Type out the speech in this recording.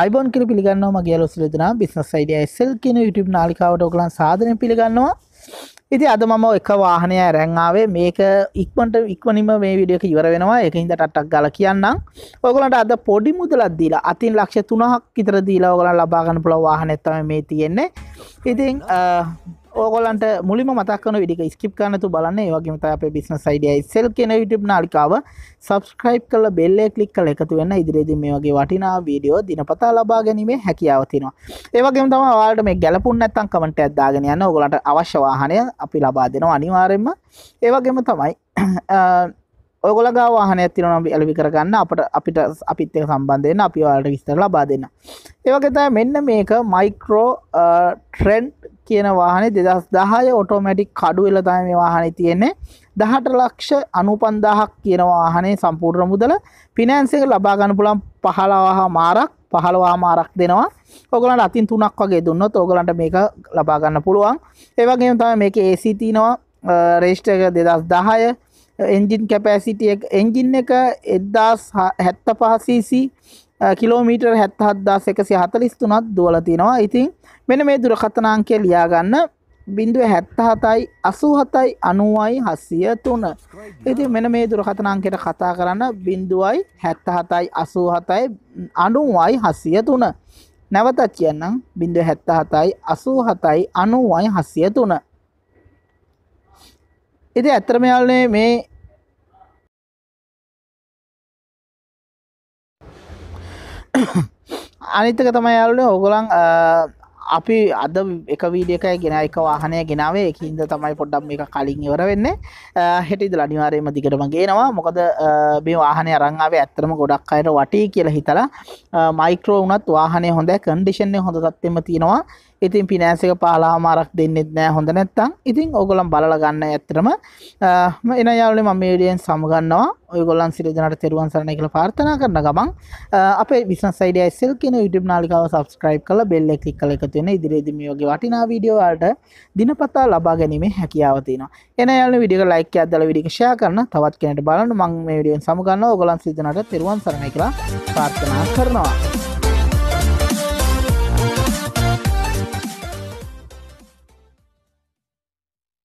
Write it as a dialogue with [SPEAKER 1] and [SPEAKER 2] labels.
[SPEAKER 1] අයිබෝන් කර පිළිගන්නවා කියල සිලතුනා බිස්නස් අයිඩිය එස්සල් කියන YouTube නාලිකාවට ඔකලන් සාධනය පිළිගන්නවා ඉති අද මම එක වාහනය රැංආාවේ මේක ඉක්මට ඉක්වනිම මේ විඩියක ඉවර වෙනවා එක හිද ටක් ගල කියන්නම් ඔගලට අද පොඩි මුදලත් දීලා අතින් ලක්ෂ තුනහක් ඉතර දීලා ඔගලන් ලබාගන්න පුළ වාහනෙත්තම මේ තියෙන්නේ ඉතින් ඕගොලන්ට මුලිම මතක්කන විඩික ස්කිප් කනතු බලන්න වගේම අප බිස්න සයිඩියයි සෙල් කෙන විටබ් නාලිකාව සබස්ක්‍රයිබ් කල බෙල්ලේ කලික් කල එකතු වෙන්න ඉදිරිදි මේ වගේ වටිනා වීඩියෝ දිනපතා ලබා ගැනීමේ හැකියාවතිනවා ඒවගේ තම වාට මේ ගැලපුන් නැත්තන් කමට ඇදදාගෙන යන්න ඔගොලට අවශ්‍යවාහනය අපි ලබා දෙනවා අනිවාරෙන්ම ඒවගේම තමයි ඔගොලගා වාහන ඇතින නම් ඇලවි කරගන්න අපට අපිට අපිත් එක සම්බන්ධයෙන් අපි වාලට විස්තර ලබා දෙන්න ඒවගේතයි මෙන්න මේක මයික්‍රෝ ට්‍රෙන්ඩ් කියන වාහනේ දෙදස් දහය ඔටෝමැටික් කඩු වෙලතම මේ වාහනේ තියෙන්නේ දහට ලක්ෂ අනුපන්දාහක් කියන වාහනේ සම්පූර්ණ මුදල පිනෑන්සික ලබාගන්න පුළන් පහලවාහා මාරක් පහළවා මාරක් දෙනවා ඔගලන්ට අතින් තුනක් වගේ දුන්නොත් ඕගලන්ට මේක ලබාගන්න පුළුවන් ඒවගේ තම මේක ඒසි තිනවා රේෂ්ට එක දෙදස් දහය එන්ජින් කැපෑසිටිය එන්ජින් එක එද්දාස් හැත්ත පහසිසි කිලෝමීටර් 77143ක් දුවලා තිනවා. ඉතින් මෙන්න මේ දුරකථන අංකය ලියා ගන්න 77යි 87යි 90යි 703. ඉතින් මෙන්න මේ දුරකථන අංකයට කතා කරන්න 77යි 87යි 87යි 90යි 703. නැවතත් කියන්නම් 77යි 87යි 90යි 703. ඉතින් ඇත්තටම යාළුවනේ මේ අනිතක තමයි යාලුනේ ඕගොලන් අපි අද එක වීඩියකයි ගෙන එක වාහනය ගෙනාවේ එකන්ද තමයි පොඩ්ඩම් එක කලින් ඉවර වෙන්න හෙටිද අනිවාරයම දිගටම ගේනවා මොකද මේ වාහනය අරංාව ඇත්තරම ගොඩක් අයට වටී කියලා හිතලා මයිකරෝ වනත් වාහනය හොඳ කන්ඩිෂන්නේ හොඳ තත්වෙම තියෙනවා ඉතින් පිනෑසික පාලාහමාරක් දෙන්නෙත් නෑ හොඳ නැත්තං ඉතින් ඕගොලම් බලල ගන්න ඇත්තරම එන යාවලේ මම ඩියෙන් සමගන්නවා ඔයගොලන් සිරජනට තෙරුවන් සරණ කියල පාර්ථනා කරන ගමන් අප විිනස් සයිඩ ඇස්සල් කියෙන යුටම් නාලිකාව සබස්ක්‍රයිබ් කල බෙල්ල ලික් කල එකතු වෙන ඉදිරිදිමියෝගේ වටිනා වීඩියෝවල්ට දිනපතා ලබා ගැනීම හැකියාවතින එන යාල විඩික ලයික අදල විඩිකෂා කරන්න තවත් කෙනට බලන්න මං මේ විඩියෙන් සමගන්න ඔගොලන් සිදනට තෙරුවන් සරණ කියලා පාර්ථනා කරනවා.